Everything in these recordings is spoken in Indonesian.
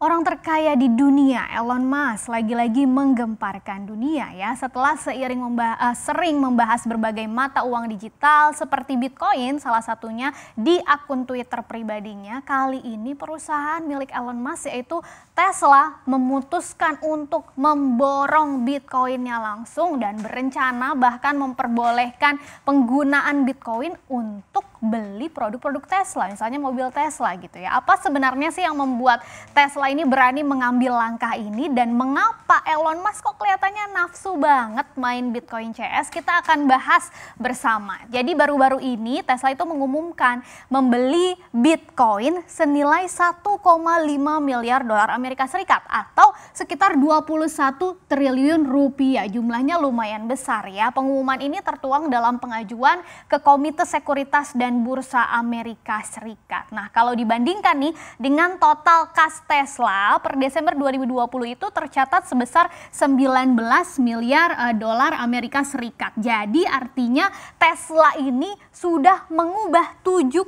Orang terkaya di dunia, Elon Musk, lagi-lagi menggemparkan dunia ya. Setelah seiring membahas, uh, eh, sering membahas berbagai mata uang digital seperti Bitcoin, salah satunya di akun Twitter pribadinya, kali ini perusahaan milik Elon Musk yaitu Tesla memutuskan untuk memborong Bitcoinnya langsung dan berencana bahkan memperbolehkan penggunaan Bitcoin untuk beli produk-produk Tesla, misalnya mobil Tesla gitu ya. Apa sebenarnya sih yang membuat Tesla ini berani mengambil langkah ini dan mengapa Elon Musk kok kelihatannya nafsu banget main Bitcoin CS? Kita akan bahas bersama. Jadi baru-baru ini Tesla itu mengumumkan membeli Bitcoin senilai 1,5 miliar dolar Amerika Serikat atau sekitar 21 triliun rupiah. Jumlahnya lumayan besar ya. Pengumuman ini tertuang dalam pengajuan ke Komite Sekuritas dan dan bursa Amerika Serikat. Nah, kalau dibandingkan nih dengan total kas Tesla per Desember 2020 itu tercatat sebesar 19 miliar eh, dolar Amerika Serikat. Jadi artinya Tesla ini sudah mengubah 7,9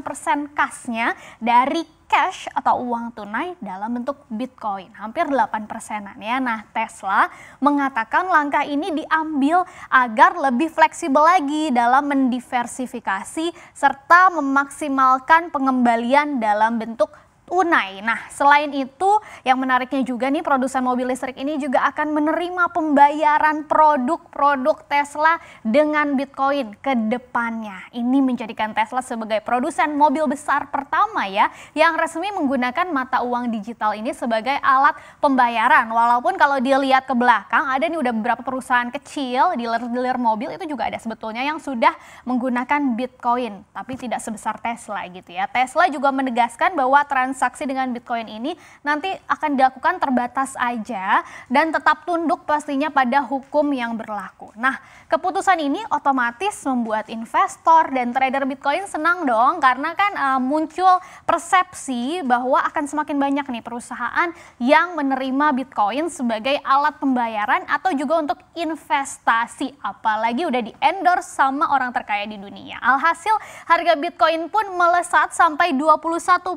persen kasnya dari cash atau uang tunai dalam bentuk Bitcoin, hampir 8 persenan ya. Nah Tesla mengatakan langkah ini diambil agar lebih fleksibel lagi dalam mendiversifikasi serta memaksimalkan pengembalian dalam bentuk tunai. Nah, selain itu yang menariknya juga nih produsen mobil listrik ini juga akan menerima pembayaran produk-produk Tesla dengan Bitcoin ke depannya. Ini menjadikan Tesla sebagai produsen mobil besar pertama ya yang resmi menggunakan mata uang digital ini sebagai alat pembayaran. Walaupun kalau dilihat ke belakang ada nih udah beberapa perusahaan kecil dealer-dealer mobil itu juga ada sebetulnya yang sudah menggunakan Bitcoin tapi tidak sebesar Tesla gitu ya. Tesla juga menegaskan bahwa trans transaksi dengan Bitcoin ini nanti akan dilakukan terbatas aja dan tetap tunduk pastinya pada hukum yang berlaku. Nah, keputusan ini otomatis membuat investor dan trader Bitcoin senang dong karena kan uh, muncul persepsi bahwa akan semakin banyak nih perusahaan yang menerima Bitcoin sebagai alat pembayaran atau juga untuk investasi apalagi udah di endorse sama orang terkaya di dunia. Alhasil harga Bitcoin pun melesat sampai 21%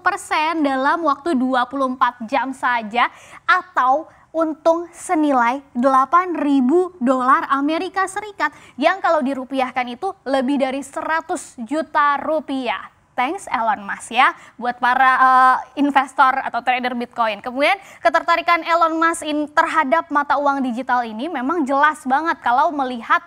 dalam waktu 24 jam saja atau untung senilai 8.000 dolar Amerika Serikat yang kalau dirupiahkan itu lebih dari 100 juta rupiah. Thanks Elon Musk ya buat para uh, investor atau trader Bitcoin. Kemudian ketertarikan Elon Musk terhadap mata uang digital ini memang jelas banget kalau melihat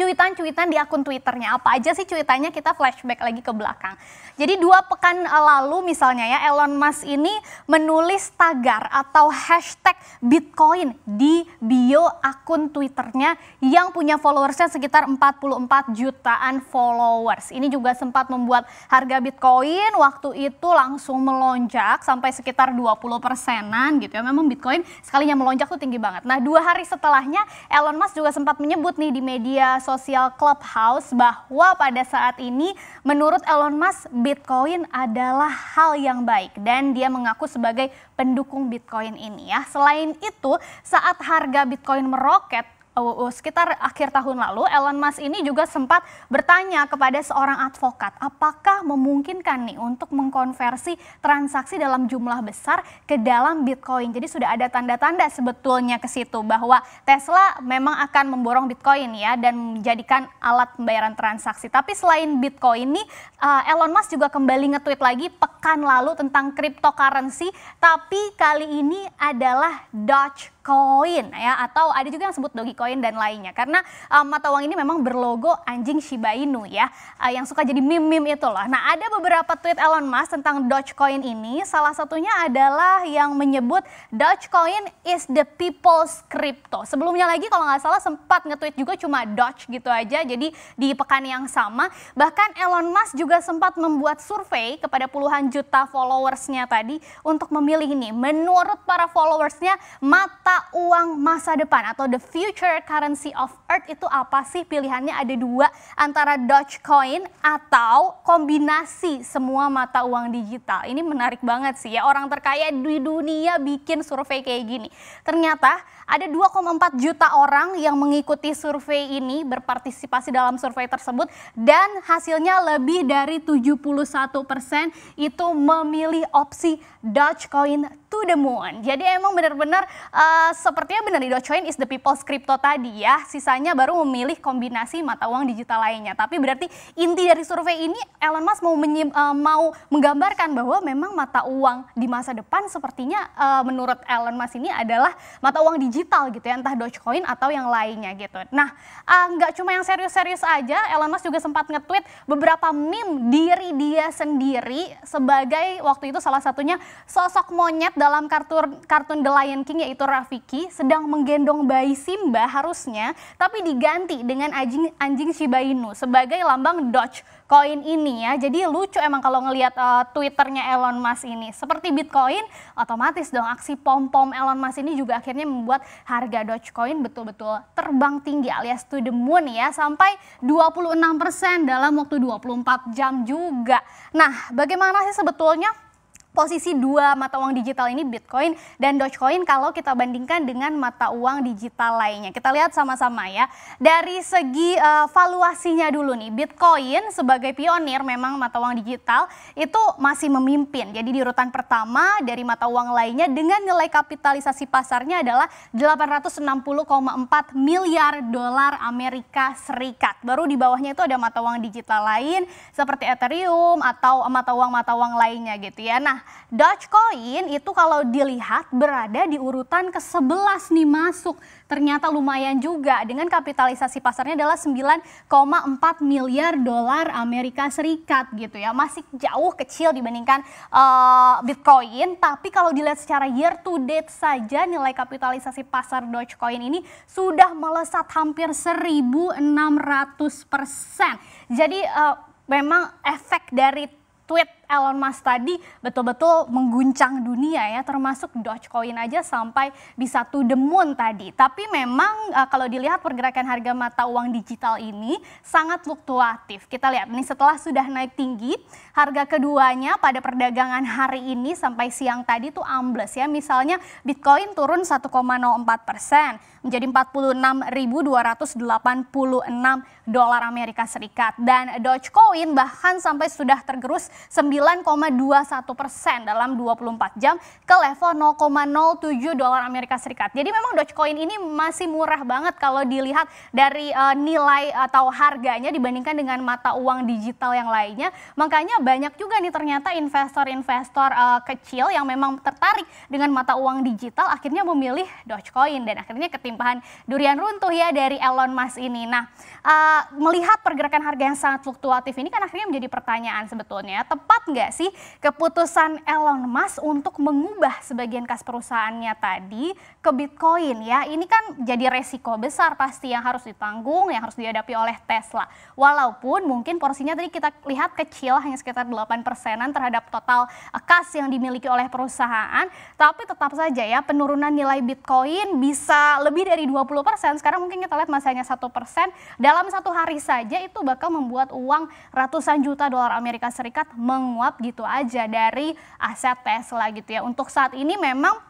cuitan-cuitan di akun Twitternya. Apa aja sih cuitannya kita flashback lagi ke belakang. Jadi dua pekan e, lalu misalnya ya Elon Musk ini menulis tagar atau hashtag Bitcoin di bio akun Twitternya yang punya followersnya sekitar 44 jutaan followers. Ini juga sempat membuat harga Bitcoin waktu itu langsung melonjak sampai sekitar 20 persenan gitu ya. Memang Bitcoin sekalinya melonjak tuh tinggi banget. Nah dua hari setelahnya Elon Musk juga sempat menyebut nih di media sosial sosial Clubhouse bahwa pada saat ini menurut Elon Musk Bitcoin adalah hal yang baik dan dia mengaku sebagai pendukung Bitcoin ini ya. Selain itu, saat harga Bitcoin meroket Oh, oh, oh, sekitar akhir tahun lalu Elon Musk ini juga sempat bertanya kepada seorang advokat apakah memungkinkan nih untuk mengkonversi transaksi dalam jumlah besar ke dalam Bitcoin. Jadi sudah ada tanda-tanda sebetulnya ke situ bahwa Tesla memang akan memborong Bitcoin ya dan menjadikan alat pembayaran transaksi. Tapi selain Bitcoin ini eh, Elon Musk juga kembali nge-tweet lagi pekan lalu tentang cryptocurrency tapi kali ini adalah Dogecoin koin ya atau ada juga yang sebut dogecoin dan lainnya karena um, mata uang ini memang berlogo anjing Shiba Inu ya uh, yang suka jadi meme-meme itu loh. Nah, ada beberapa tweet Elon Musk tentang Dogecoin ini. Salah satunya adalah yang menyebut Dogecoin is the people's crypto. Sebelumnya lagi kalau nggak salah sempat nge-tweet juga cuma Doge gitu aja. Jadi di pekan yang sama bahkan Elon Musk juga sempat membuat survei kepada puluhan juta followersnya tadi untuk memilih ini. Menurut para followersnya mata uang masa depan atau the future currency of earth itu apa sih? Pilihannya ada dua antara Dogecoin atau kombinasi semua mata uang digital. Ini menarik banget sih ya orang terkaya di dunia bikin survei kayak gini. Ternyata ada 2,4 juta orang yang mengikuti survei ini berpartisipasi dalam survei tersebut dan hasilnya lebih dari 71 persen itu memilih opsi Dogecoin to the moon. Jadi emang benar-benar uh, Eh, sepertinya benar nih Dogecoin is the people's crypto tadi ya. Sisanya baru memilih kombinasi mata uang digital lainnya. Tapi berarti inti dari survei ini Elon Musk mau menyim, uh, mau menggambarkan bahwa memang mata uang di masa depan sepertinya uh, menurut Elon Musk ini adalah mata uang digital gitu ya, entah Dogecoin atau yang lainnya gitu. Nah, nggak uh, cuma yang serius-serius aja, Elon Musk juga sempat nge-tweet beberapa meme diri dia sendiri sebagai waktu itu salah satunya sosok monyet dalam kartun kartun The Lion King yaitu Ralph Rafiki sedang menggendong bayi Simba harusnya, tapi diganti dengan anjing, anjing Shiba Inu sebagai lambang Doge koin ini ya. Jadi lucu emang kalau ngelihat uh, Twitternya Elon Musk ini. Seperti Bitcoin, otomatis dong aksi pom-pom Elon Musk ini juga akhirnya membuat harga Dogecoin betul-betul terbang tinggi alias to the moon ya. Sampai 26% dalam waktu 24 jam juga. Nah, bagaimana sih sebetulnya posisi dua mata uang digital ini Bitcoin dan Dogecoin kalau kita bandingkan dengan mata uang digital lainnya. Kita lihat sama-sama ya. Dari segi uh, valuasinya dulu nih, Bitcoin sebagai pionir memang mata uang digital itu masih memimpin. Jadi di urutan pertama dari mata uang lainnya dengan nilai kapitalisasi pasarnya adalah 860,4 miliar dolar Amerika Serikat. Baru di bawahnya itu ada mata uang digital lain seperti Ethereum atau mata uang-mata uang lainnya gitu ya. Nah, Nah, Dogecoin itu kalau dilihat berada di urutan ke-11 nih masuk. Ternyata lumayan juga dengan kapitalisasi pasarnya adalah 9,4 miliar dolar Amerika Serikat gitu ya. Masih jauh kecil dibandingkan uh, Bitcoin, tapi kalau dilihat secara year to date saja nilai kapitalisasi pasar Dogecoin ini sudah melesat hampir 1.600%. Jadi uh, memang efek dari tweet Elon Musk tadi betul-betul mengguncang dunia ya termasuk Dogecoin aja sampai di satu the tadi. Tapi memang uh, kalau dilihat pergerakan harga mata uang digital ini sangat fluktuatif. Kita lihat nih setelah sudah naik tinggi, harga keduanya pada perdagangan hari ini sampai siang tadi tuh ambles ya. Misalnya Bitcoin turun 1,04 persen menjadi 46.286 dolar Amerika Serikat dan Dogecoin bahkan sampai sudah tergerus 9,21 persen dalam 24 jam ke level 0,07 dolar Amerika Serikat. Jadi memang Dogecoin ini masih murah banget kalau dilihat dari uh, nilai atau harganya dibandingkan dengan mata uang digital yang lainnya. Makanya banyak juga nih ternyata investor-investor uh, kecil yang memang tertarik dengan mata uang digital akhirnya memilih Dogecoin dan akhirnya ketimpahan durian runtuh ya dari Elon Musk ini. Nah, uh, melihat pergerakan harga yang sangat fluktuatif ini kan akhirnya menjadi pertanyaan sebetulnya tepat nggak sih keputusan Elon Musk untuk mengubah sebagian kas perusahaannya tadi ke Bitcoin ya? Ini kan jadi resiko besar pasti yang harus ditanggung, yang harus dihadapi oleh Tesla. Walaupun mungkin porsinya tadi kita lihat kecil, hanya sekitar 8 persenan terhadap total eh, kas yang dimiliki oleh perusahaan, tapi tetap saja ya penurunan nilai Bitcoin bisa lebih dari 20 persen. Sekarang mungkin kita lihat masanya satu persen dalam satu hari saja itu bakal membuat uang ratusan juta dolar Amerika Serikat menguap gitu aja dari aset Tesla gitu ya. Untuk saat ini memang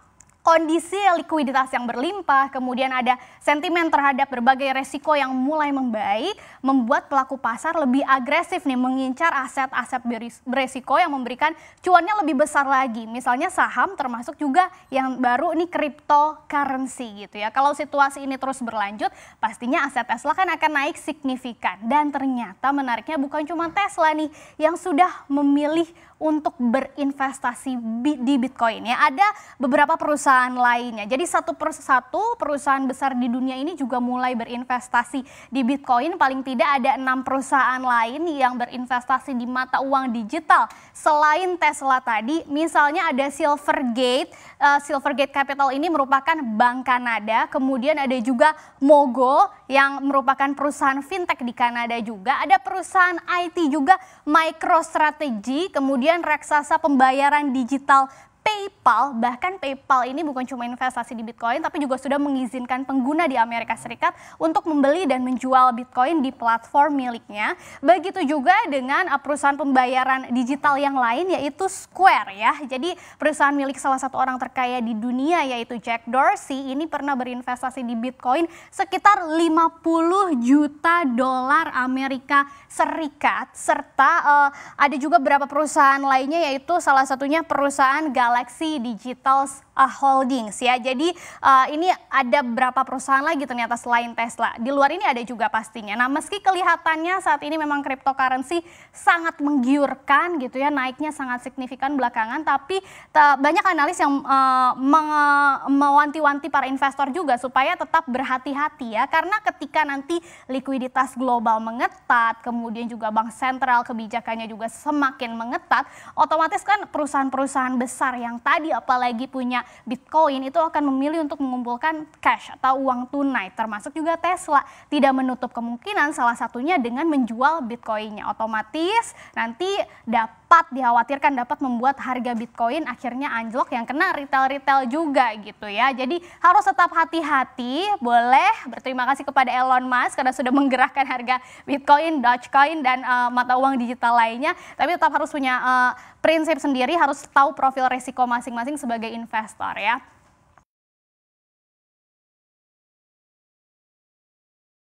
kondisi likuiditas yang berlimpah, kemudian ada sentimen terhadap berbagai resiko yang mulai membaik, membuat pelaku pasar lebih agresif nih mengincar aset-aset beresiko yang memberikan cuannya lebih besar lagi. Misalnya saham termasuk juga yang baru ini cryptocurrency gitu ya. Kalau situasi ini terus berlanjut, pastinya aset Tesla kan akan naik signifikan. Dan ternyata menariknya bukan cuma Tesla nih yang sudah memilih untuk berinvestasi di Bitcoin ya. Ada beberapa perusahaan lainnya. Jadi satu persatu perusahaan besar di dunia ini juga mulai berinvestasi di Bitcoin. Paling tidak ada enam perusahaan lain yang berinvestasi di mata uang digital selain Tesla tadi. Misalnya ada Silvergate. Eh, Silvergate Capital ini merupakan bank Kanada. Kemudian ada juga Mogo yang merupakan perusahaan fintech di Kanada juga. Ada perusahaan IT juga MicroStrategy, kemudian raksasa pembayaran digital PayPal, bahkan PayPal ini bukan cuma investasi di Bitcoin, tapi juga sudah mengizinkan pengguna di Amerika Serikat untuk membeli dan menjual Bitcoin di platform miliknya. Begitu juga dengan uh, perusahaan pembayaran digital yang lain, yaitu Square ya. Jadi perusahaan milik salah satu orang terkaya di dunia, yaitu Jack Dorsey, ini pernah berinvestasi di Bitcoin sekitar 50 juta dolar Amerika Serikat, serta uh, ada juga beberapa perusahaan lainnya, yaitu salah satunya perusahaan Galaxy Galaxy Digital ah, Holdings ya. Jadi uh, ini ada berapa perusahaan lagi ternyata selain Tesla. Di luar ini ada juga pastinya. Nah, meski kelihatannya saat ini memang cryptocurrency sangat menggiurkan gitu ya, naiknya sangat signifikan belakangan tapi banyak analis yang uh, mewanti-wanti para investor juga supaya tetap berhati-hati ya karena ketika nanti likuiditas global mengetat, kemudian juga bank sentral kebijakannya juga semakin mengetat, otomatis kan perusahaan-perusahaan besar yang tadi apalagi punya Bitcoin itu akan memilih untuk mengumpulkan cash atau uang tunai termasuk juga Tesla tidak menutup kemungkinan salah satunya dengan menjual Bitcoinnya otomatis nanti dapat dapat dikhawatirkan dapat membuat harga Bitcoin akhirnya anjlok yang kena retail-retail juga gitu ya. Jadi harus tetap hati-hati. Boleh berterima kasih kepada Elon Musk karena sudah menggerakkan harga Bitcoin, Dogecoin dan uh, mata uang digital lainnya. Tapi tetap harus punya uh, prinsip sendiri, harus tahu profil risiko masing-masing sebagai investor ya.